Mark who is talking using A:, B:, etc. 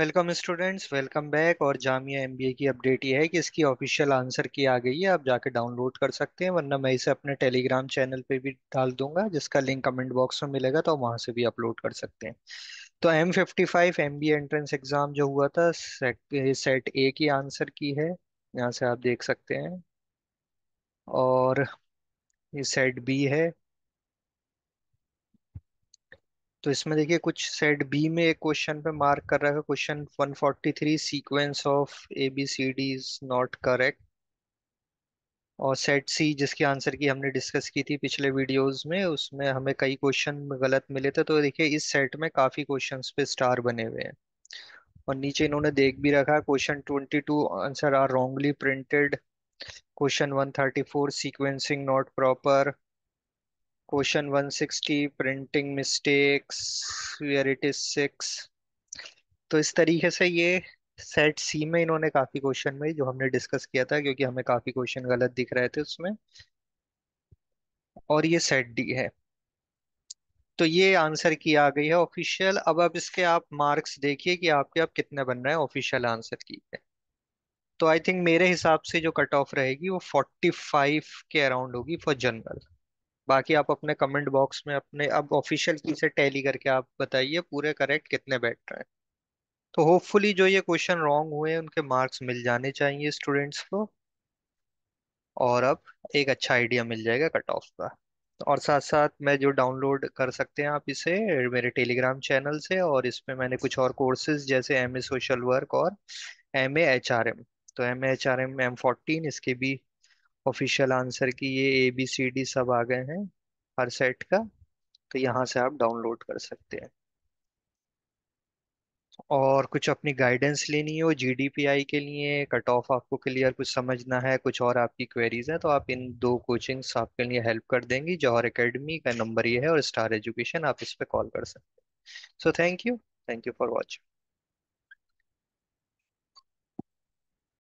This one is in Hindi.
A: वेलकम स्टूडेंट्स वेलकम बैक और जामिया एमबीए की अपडेट ये है कि इसकी ऑफिशियल आंसर की आ गई है आप जाके डाउनलोड कर सकते हैं वरना मैं इसे अपने टेलीग्राम चैनल पे भी डाल दूंगा जिसका लिंक कमेंट बॉक्स में मिलेगा तो वहां से भी अपलोड कर सकते हैं तो M fifty five M B entrance exam जो हुआ था सेट सेट ए की आंसर की है यहाँ से आप देख सकते हैं और ये सेट बी है तो इसमें देखिए कुछ सेट बी में एक क्वेश्चन पे मार्क कर रहा है question 143 sequence of A B C D is not correct और सेट सी जिसके आंसर की हमने डिस्कस की थी पिछले वीडियोस में उसमें हमें कई क्वेश्चन गलत मिले थे तो देखिए इस सेट में काफ़ी क्वेश्चंस पे स्टार बने हुए हैं और नीचे इन्होंने देख भी रखा question 22 answer are wrongly printed question 134 sequencing not proper question 160 printing mistakes where it is six तो इस तरीके से ये सेट सी में इन्होंने काफ़ी क्वेश्चन में जो हमने डिस्कस किया था क्योंकि हमें काफ़ी क्वेश्चन गलत दिख रहे थे उसमें और ये सेट डी है तो ये आंसर की आ गई है ऑफिशियल अब अब इसके आप मार्क्स देखिए कि आपके आप कितने बन रहे हैं ऑफिशियल आंसर की है तो आई थिंक मेरे हिसाब से जो कट ऑफ रहेगी वो फाइव के अराउंड होगी फॉर जनरल बाकी आप अपने कमेंट बॉक्स में अपने अब ऑफिशियल की से टैली करके आप बताइए पूरे करेक्ट कितने बैठ रहे हैं तो होपफुली जो ये क्वेश्चन रॉन्ग हुए हैं उनके मार्क्स मिल जाने चाहिए स्टूडेंट्स को और अब एक अच्छा आइडिया मिल जाएगा कट ऑफ का और साथ साथ मैं जो डाउनलोड कर सकते हैं आप इसे मेरे टेलीग्राम चैनल से और इसमें मैंने कुछ और कोर्सेज जैसे एम ए सोशल वर्क और M A H R M तो M A H R M M fourteen इसके भी ऑफिशियल आंसर की ये ए बी सी डी सब आ गए हैं हर सेट का तो यहाँ से आप डाउनलोड कर सकते हैं और कुछ अपनी गाइडेंस लेनी हो जीडीपीआई के लिए कट ऑफ आपको क्लियर कुछ समझना है कुछ और आपकी क्वेरीज है तो आप इन दो कोचिंग्स आपके लिए हेल्प कर देंगी जौहर एकेडमी का नंबर ये है और स्टार एजुकेशन आप इस पर कॉल कर सकते हैं so thank you thank you for watching